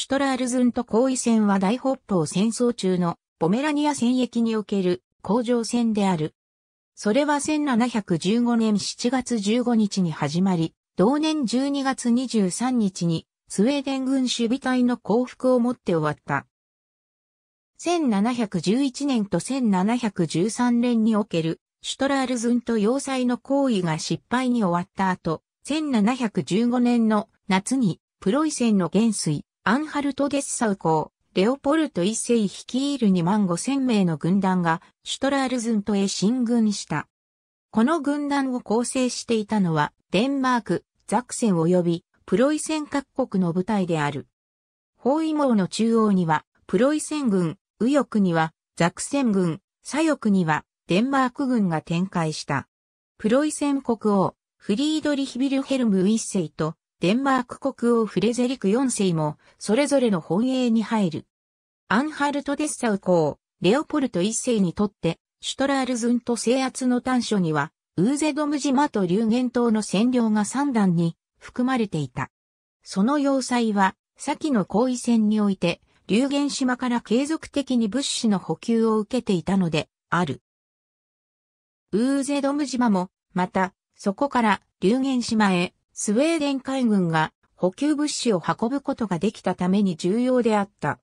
シュトラールズント行為戦は大北方戦争中のポメラニア戦役における工場戦である。それは1715年7月15日に始まり、同年12月23日にスウェーデン軍守備隊の降伏をもって終わった。1711年と1713年におけるシュトラールズント要塞の行為が失敗に終わった後、1715年の夏にプロイセンの元帥、アンハルト・デッサウ公、レオポルト一世率いる2万5千名の軍団がシュトラールズントへ進軍した。この軍団を構成していたのは、デンマーク、ザクセン及びプロイセン各国の部隊である。包囲網の中央には、プロイセン軍、右翼には、ザクセン軍、左翼には、デンマーク軍が展開した。プロイセン国王、フリードリヒビルヘルム一世と、デンマーク国王フレゼリク4世も、それぞれの本営に入る。アンハルト・デッサウ公、レオポルト1世にとって、シュトラールズンと制圧の端緒には、ウーゼドム島と流言島の占領が3段に含まれていた。その要塞は、先の後位戦において、流言島から継続的に物資の補給を受けていたので、ある。ウーゼドム島も、また、そこから流言島へスウェーデン海軍が補給物資を運ぶことができたために重要であった。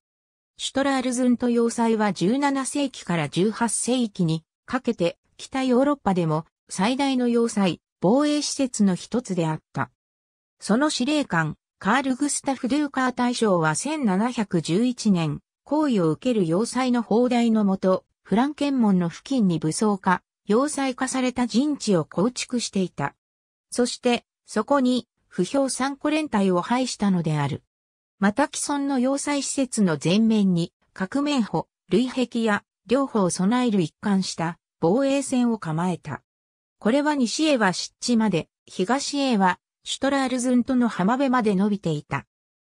シュトラールズント要塞は17世紀から18世紀にかけて北ヨーロッパでも最大の要塞、防衛施設の一つであった。その司令官、カール・グスタフ・ドゥーカー大将は1711年、行為を受ける要塞の砲台のもと、フランケン門の付近に武装化、要塞化された陣地を構築していた。そして、そこに、不評三個連隊を配したのである。また既存の要塞施設の前面に、各面歩、類壁や、両方を備える一貫した防衛線を構えた。これは西へは湿地まで、東へはシュトラールズントの浜辺まで伸びていた。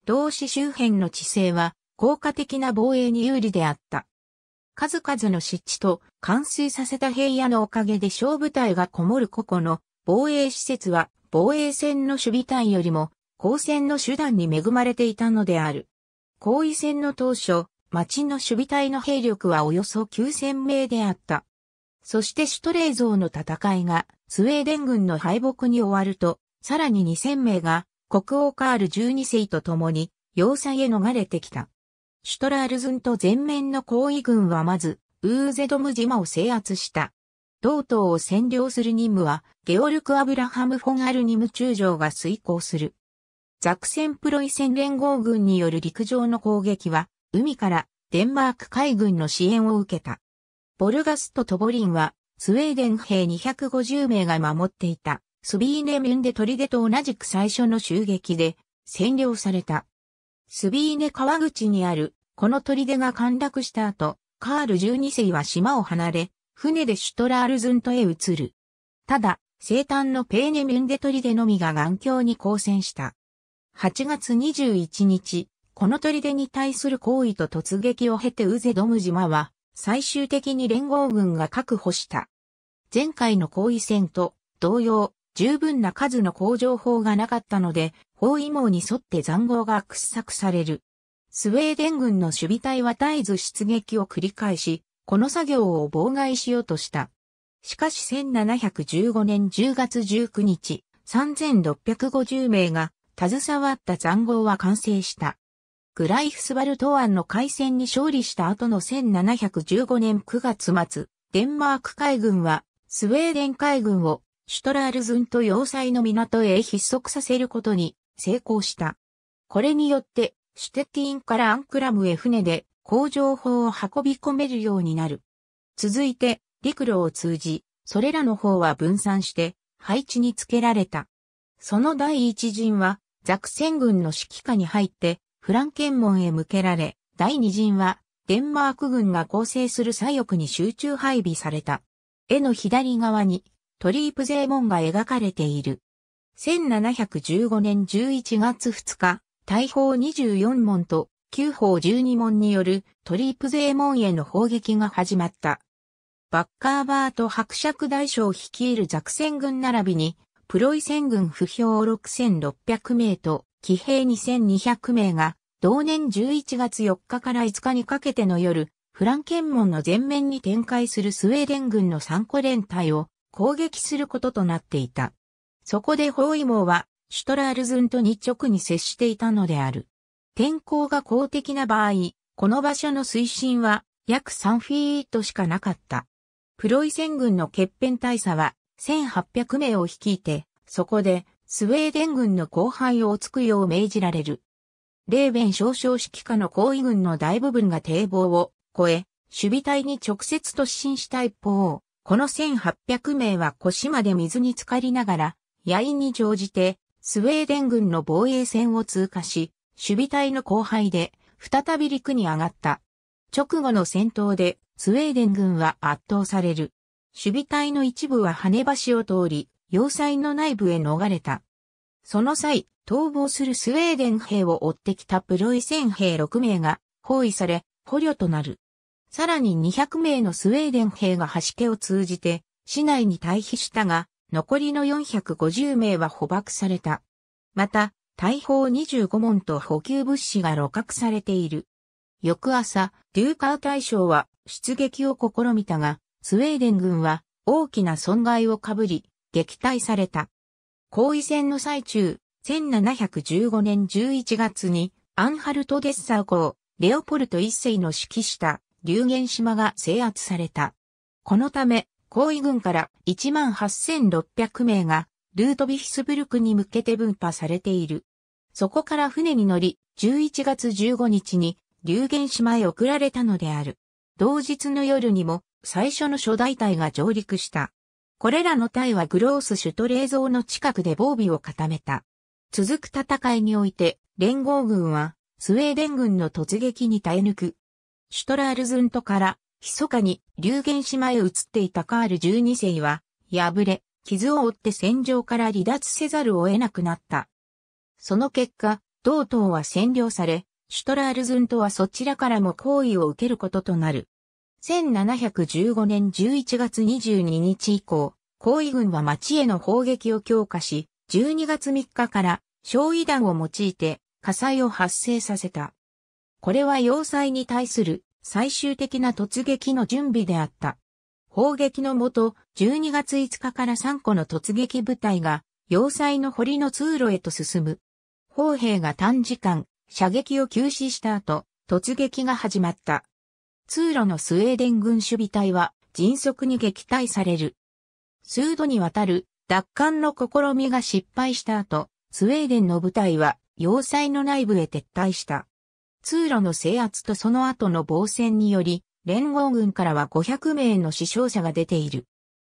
同市周辺の地勢は効果的な防衛に有利であった。数々の湿地と冠水させた平野のおかげで小部隊がこもる個々の防衛施設は防衛戦の守備隊よりも、抗戦の手段に恵まれていたのである。後位戦の当初、町の守備隊の兵力はおよそ9000名であった。そしてシュトレーゾーの戦いがスウェーデン軍の敗北に終わると、さらに2000名が国王カール12世と共に要塞へ逃れてきた。シュトラールズンと前面の後位軍はまず、ウーゼドム島を制圧した。同島を占領する任務は、ゲオルク・アブラハム・フォン・アルニム中将が遂行する。ザクセンプロイセン連合軍による陸上の攻撃は、海からデンマーク海軍の支援を受けた。ボルガスとトボリンは、スウェーデン兵250名が守っていた、スビーネミュンデ砦と同じく最初の襲撃で、占領された。スビーネ川口にある、この砦が陥落した後、カール12世は島を離れ、船でシュトラールズントへ移る。ただ、生誕のペーネミュンデトリデのみが眼鏡に交戦した。8月21日、この砦に対する行為と突撃を経てウゼドム島は、最終的に連合軍が確保した。前回の行為戦と同様、十分な数の工場砲がなかったので、包囲網に沿って残壕が掘削される。スウェーデン軍の守備隊は絶えず出撃を繰り返し、この作業を妨害しようとした。しかし1715年10月19日、3650名が携わった残号は完成した。グライフスバルト湾の海戦に勝利した後の1715年9月末、デンマーク海軍はスウェーデン海軍をシュトラールズンと要塞の港へ筆足させることに成功した。これによってシュテッティンからアンクラムへ船で工場法を運び込めるようになる。続いて、陸路を通じ、それらの方は分散して、配置につけられた。その第一陣は、ザクセン軍の指揮下に入って、フランケン門へ向けられ、第二陣は、デンマーク軍が構成する左翼に集中配備された。絵の左側に、トリープゼーモンが描かれている。1715年11月2日、大砲24門と旧法十二門によるトリープ税門への砲撃が始まった。バッカーバート伯爵大将率いるザクセン軍並びに、プロイセン軍不評6600名と、騎兵2200名が、同年11月4日から5日にかけての夜、フランケン門の前面に展開するスウェーデン軍の3個連隊を攻撃することとなっていた。そこで包囲網は、シュトラールズンと日直に接していたのである。天候が公的な場合、この場所の水深は約3フィートしかなかった。プロイセン軍の欠片大佐は1800名を率いて、そこでスウェーデン軍の後輩をつくよう命じられる。レーベン少将指揮下の後位軍の大部分が堤防を越え、守備隊に直接突進した一方、この1800名は腰まで水に浸かりながら、野員に乗じて、スウェーデン軍の防衛線を通過し、守備隊の後輩で、再び陸に上がった。直後の戦闘で、スウェーデン軍は圧倒される。守備隊の一部は羽橋を通り、要塞の内部へ逃れた。その際、逃亡するスウェーデン兵を追ってきたプロイセン兵6名が包囲され、捕虜となる。さらに200名のスウェーデン兵が橋家を通じて、市内に退避したが、残りの450名は捕獲された。また、大砲25門と補給物資が露獲されている。翌朝、デューカー大将は出撃を試みたが、スウェーデン軍は大きな損害をかぶり、撃退された。後位戦の最中、1715年11月にアンハルト・ゲッサー公、レオポルト一世の指揮した流言島が制圧された。このため、後位軍から18,600名がルートビヒスブルクに向けて分派されている。そこから船に乗り、11月15日に、流言島へ送られたのである。同日の夜にも、最初の初代隊が上陸した。これらの隊はグロース・シュトレー像の近くで防備を固めた。続く戦いにおいて、連合軍は、スウェーデン軍の突撃に耐え抜く。シュトラールズントから、密かに、流言島へ移っていたカール12世は、敗れ、傷を負って戦場から離脱せざるを得なくなった。その結果、同党は占領され、シュトラールズントはそちらからも行為を受けることとなる。1715年11月22日以降、行為軍は町への砲撃を強化し、12月3日から焼夷弾を用いて火災を発生させた。これは要塞に対する最終的な突撃の準備であった。砲撃のもと、12月5日から3個の突撃部隊が、要塞の堀の通路へと進む。砲兵が短時間、射撃を休止した後、突撃が始まった。通路のスウェーデン軍守備隊は、迅速に撃退される。数度にわたる、奪還の試みが失敗した後、スウェーデンの部隊は、要塞の内部へ撤退した。通路の制圧とその後の防戦により、連合軍からは500名の死傷者が出ている。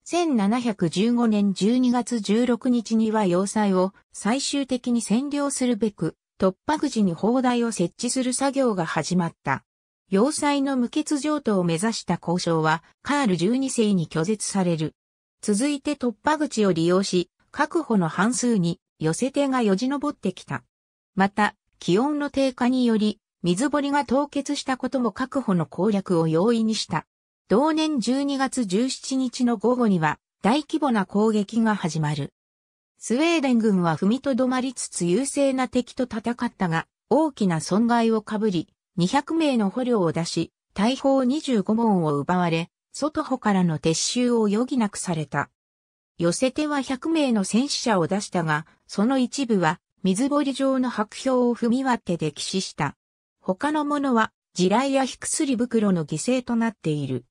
1715年12月16日には要塞を最終的に占領するべく、突破口に砲台を設置する作業が始まった。要塞の無欠譲渡を目指した交渉は、カール12世に拒絶される。続いて突破口を利用し、確保の半数に寄せ手がよじ登ってきた。また、気温の低下により、水堀が凍結したことも確保の攻略を容易にした。同年12月17日の午後には大規模な攻撃が始まる。スウェーデン軍は踏みとどまりつつ優勢な敵と戦ったが、大きな損害をかぶり、200名の捕虜を出し、大砲25門を奪われ、外穂からの撤収を余儀なくされた。寄せては100名の戦死者を出したが、その一部は水堀状の白氷を踏み割って溺死した。他のものは地雷や火薬袋の犠牲となっている。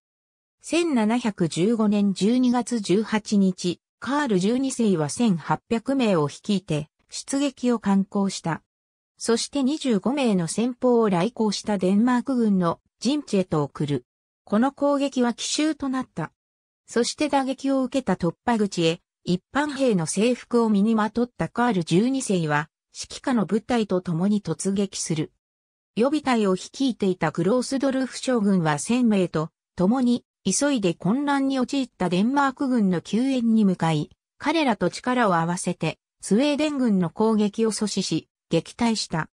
1715年12月18日、カール12世は1800名を率いて出撃を敢行した。そして25名の先方を来航したデンマーク軍の陣地へと送る。この攻撃は奇襲となった。そして打撃を受けた突破口へ、一般兵の制服を身にまとったカール12世は、指揮下の部隊と共に突撃する。予備隊を率いていたグロースドルフ将軍は1000名と、共に、急いで混乱に陥ったデンマーク軍の救援に向かい、彼らと力を合わせて、スウェーデン軍の攻撃を阻止し、撃退した。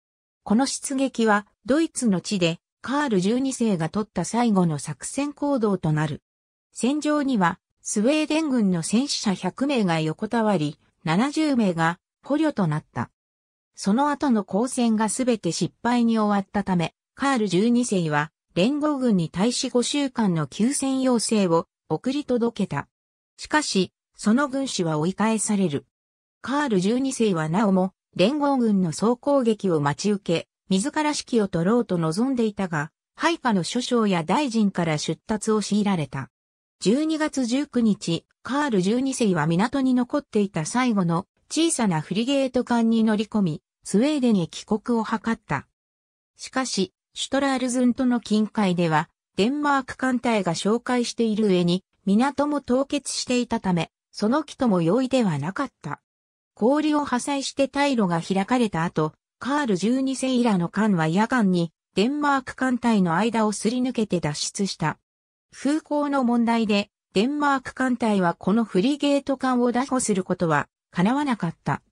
この出撃は、ドイツの地で、カール12世が取った最後の作戦行動となる。戦場には、スウェーデン軍の戦死者100名が横たわり、70名が捕虜となった。その後の交戦がすべて失敗に終わったため、カール12世は連合軍に対し5週間の休戦要請を送り届けた。しかし、その軍師は追い返される。カール12世はなおも連合軍の総攻撃を待ち受け、自ら指揮を取ろうと望んでいたが、配下の諸将や大臣から出立を強いられた。12月19日、カール12世は港に残っていた最後の小さなフリゲート艦に乗り込み、スウェーデンへ帰国を図った。しかし、シュトラールズントの近海では、デンマーク艦隊が紹介している上に、港も凍結していたため、その木とも容易ではなかった。氷を破砕して退路が開かれた後、カール12世以来の艦は夜間にデンマーク艦隊の間をすり抜けて脱出した。風向の問題で、デンマーク艦隊はこのフリゲート艦を脱保することは叶わなかった。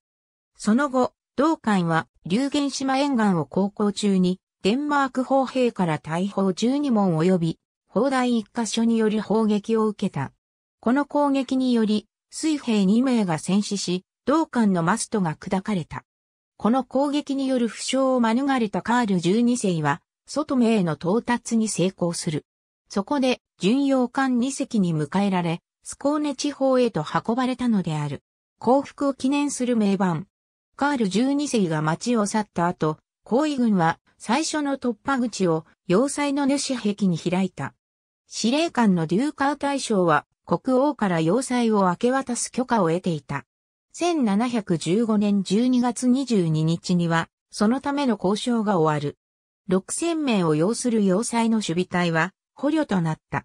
その後、同艦は、龍言島沿岸を航行中に、デンマーク砲兵から大砲12門及び、砲台1箇所による砲撃を受けた。この攻撃により、水兵2名が戦死し、同艦のマストが砕かれた。この攻撃による負傷を免れたカール12世は、外名への到達に成功する。そこで、巡洋艦2隻に迎えられ、スコーネ地方へと運ばれたのである。降伏を記念する名盤、カール12世が町を去った後、高位軍は最初の突破口を要塞の主シ壁に開いた。司令官のデューカー大将は国王から要塞を明け渡す許可を得ていた。1715年12月22日には、そのための交渉が終わる。6000名を要する要塞の守備隊は捕虜となった。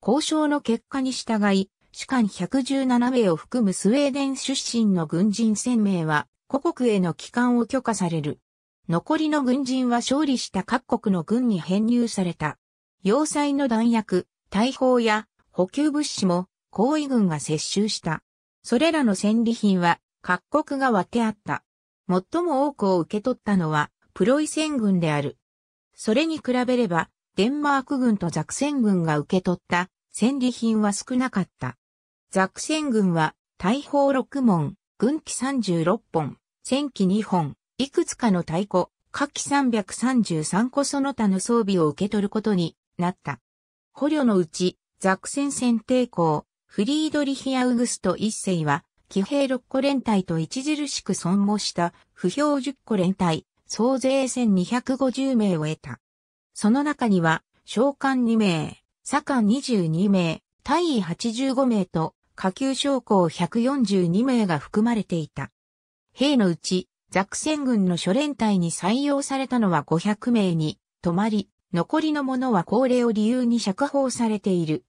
交渉の結果に従い、士官117名を含むスウェーデン出身の軍人1000名は故国への帰還を許可される。残りの軍人は勝利した各国の軍に編入された。要塞の弾薬、大砲や補給物資も行為軍が接収した。それらの戦利品は各国が分け合った。最も多くを受け取ったのはプロイセン軍である。それに比べればデンマーク軍とザクセン軍が受け取った戦利品は少なかった。ザクセン軍は大砲6門、軍機36本、戦機2本、いくつかの太鼓、火器333個その他の装備を受け取ることになった。捕虜のうち、ザクセン戦定校、フリードリヒアウグスト一世は、騎兵6個連隊と著しく損耗した不評10個連隊、総勢1250名を得た。その中には、将官2名、左官22名、大尉85名と、下級将校142名が含まれていた。兵のうち、ザクセン軍の諸連隊に採用されたのは500名に、止まり、残りの者は高齢を理由に釈放されている。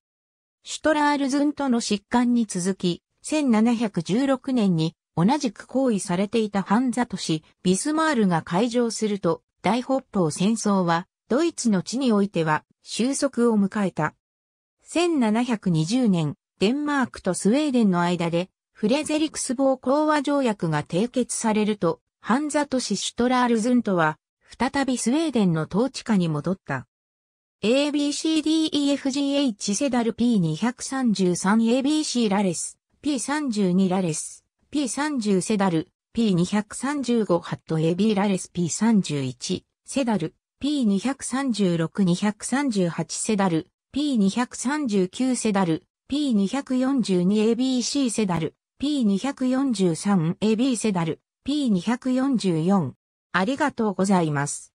シュトラールズンとの疾患に続き、1716年に同じく行為されていたハンザ都市、ビスマールが開場すると、大北方戦争は、ドイツの地においては、収束を迎えた。1720年、デンマークとスウェーデンの間で、フレゼリクスボー講和条約が締結されると、ハンザ都市シュトラールズントは、再びスウェーデンの統治下に戻った。ABCDEFGH セダル P233ABC ラレス、P32 ラレス、P30 セダル、P235 ハット AB ラレス P31 セダル、P236、238セダル、P239 セダル、P242ABC セダル、P243AB セダル、P244。ありがとうございます。